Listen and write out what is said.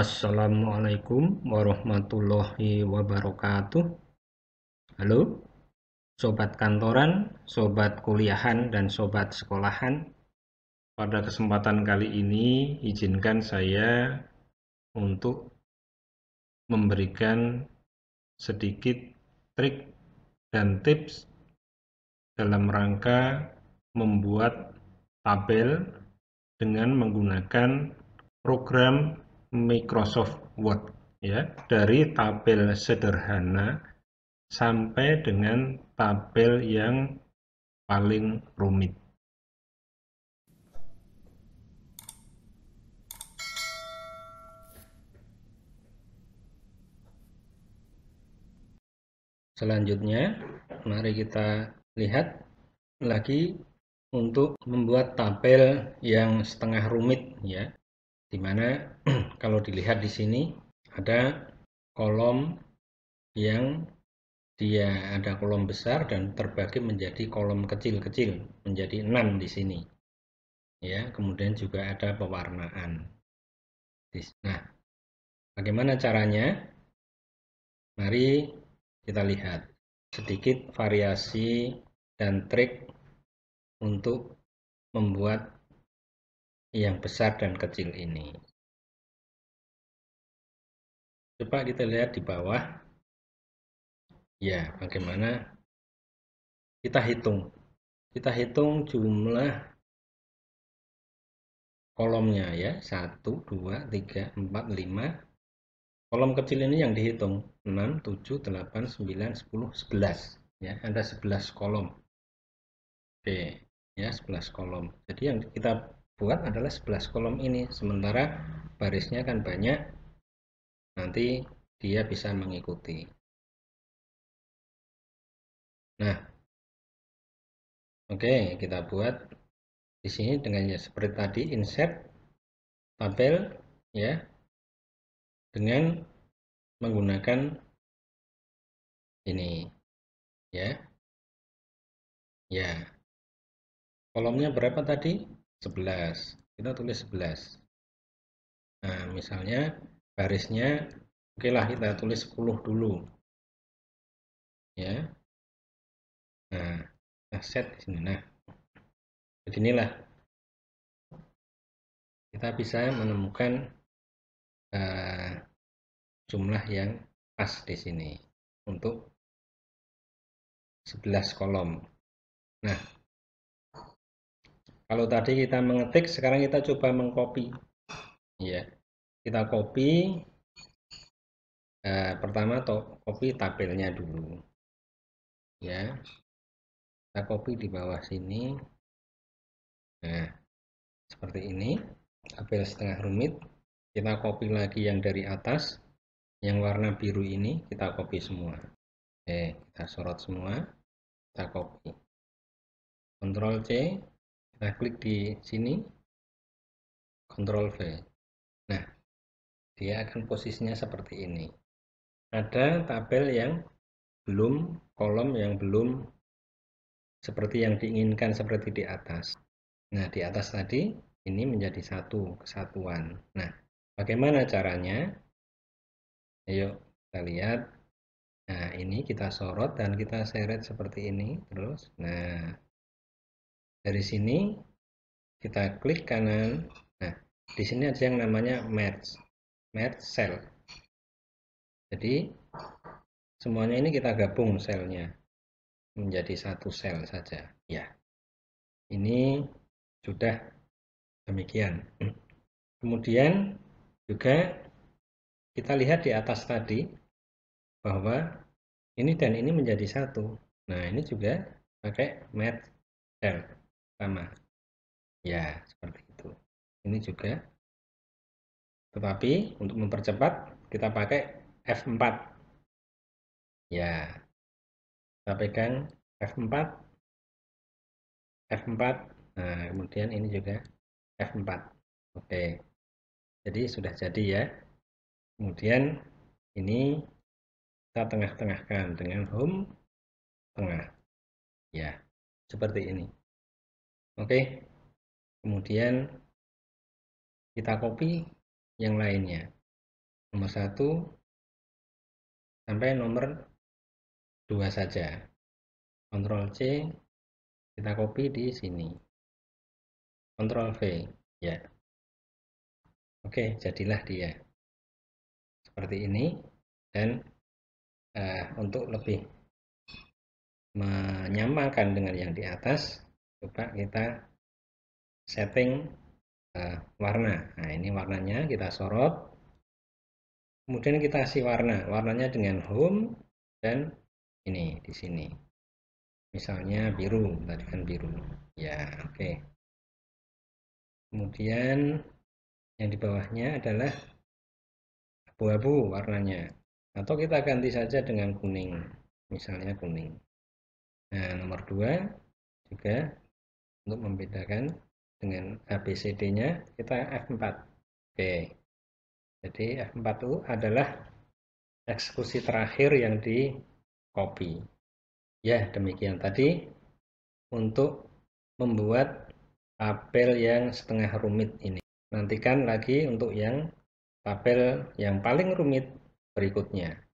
Assalamualaikum warahmatullahi wabarakatuh. Halo, sobat kantoran, sobat kuliahan, dan sobat sekolahan. Pada kesempatan kali ini, izinkan saya untuk memberikan sedikit trik dan tips dalam rangka membuat tabel dengan menggunakan program Microsoft Word ya dari tabel sederhana sampai dengan tabel yang paling rumit. Selanjutnya, mari kita lihat lagi untuk membuat tabel yang setengah rumit ya di mana kalau dilihat di sini ada kolom yang dia ada kolom besar dan terbagi menjadi kolom kecil-kecil, menjadi 6 di sini. Ya, kemudian juga ada pewarnaan. Nah, bagaimana caranya? Mari kita lihat sedikit variasi dan trik untuk membuat yang besar dan kecil ini. Coba kita lihat di bawah. Ya, bagaimana kita hitung. Kita hitung jumlah kolomnya ya. 1, 2, 3, 4, 5. Kolom kecil ini yang dihitung. 6, 7, 8, 9, 10, 11. Ya, ada 11 kolom. Oke, ya 11 kolom. Jadi yang kita buat adalah 11 kolom ini sementara barisnya kan banyak nanti dia bisa mengikuti nah oke okay, kita buat di sini dengan ya seperti tadi insert tabel ya dengan menggunakan ini ya ya kolomnya berapa tadi 11 kita tulis 11 nah misalnya barisnya oke okay lah kita tulis 10 dulu ya nah set di sini nah beginilah kita bisa menemukan uh, jumlah yang pas di sini untuk 11 kolom nah kalau tadi kita mengetik, sekarang kita coba mengcopy. Ya, kita copy. Nah, pertama to copy tabelnya dulu. Ya, kita copy di bawah sini. Nah, seperti ini. Tabel setengah rumit. Kita copy lagi yang dari atas. Yang warna biru ini kita copy semua. Oke, eh, kita sorot semua. Kita copy. Ctrl C, Nah, klik di sini, control V. Nah, dia akan posisinya seperti ini. Ada tabel yang belum, kolom yang belum seperti yang diinginkan seperti di atas. Nah, di atas tadi ini menjadi satu kesatuan. Nah, bagaimana caranya? Ayo kita lihat. Nah, ini kita sorot dan kita seret seperti ini terus. Nah, dari sini kita klik kanan nah di sini ada yang namanya merge merge cell jadi semuanya ini kita gabung selnya menjadi satu sel saja ya ini sudah demikian kemudian juga kita lihat di atas tadi bahwa ini dan ini menjadi satu nah ini juga pakai merge cell sama ya seperti itu ini juga tetapi untuk mempercepat kita pakai F4 ya kita pegang F4 F4 nah kemudian ini juga F4 oke jadi sudah jadi ya kemudian ini kita tengah-tengahkan dengan home tengah ya seperti ini Oke. Kemudian kita copy yang lainnya. Nomor 1 sampai nomor 2 saja. Ctrl C kita copy di sini. Ctrl V, ya. Oke, jadilah dia. Seperti ini dan uh, untuk lebih menyamakan dengan yang di atas coba kita setting uh, warna nah ini warnanya kita sorot kemudian kita kasih warna warnanya dengan home dan ini di sini misalnya biru tadi kan biru ya oke okay. kemudian yang di bawahnya adalah abu-abu warnanya atau kita ganti saja dengan kuning misalnya kuning nah nomor dua juga untuk membedakan dengan ABCD-nya kita F4. Oke. Jadi f 4 itu adalah eksekusi terakhir yang di copy. Ya, demikian tadi untuk membuat tabel yang setengah rumit ini. Nantikan lagi untuk yang tabel yang paling rumit berikutnya.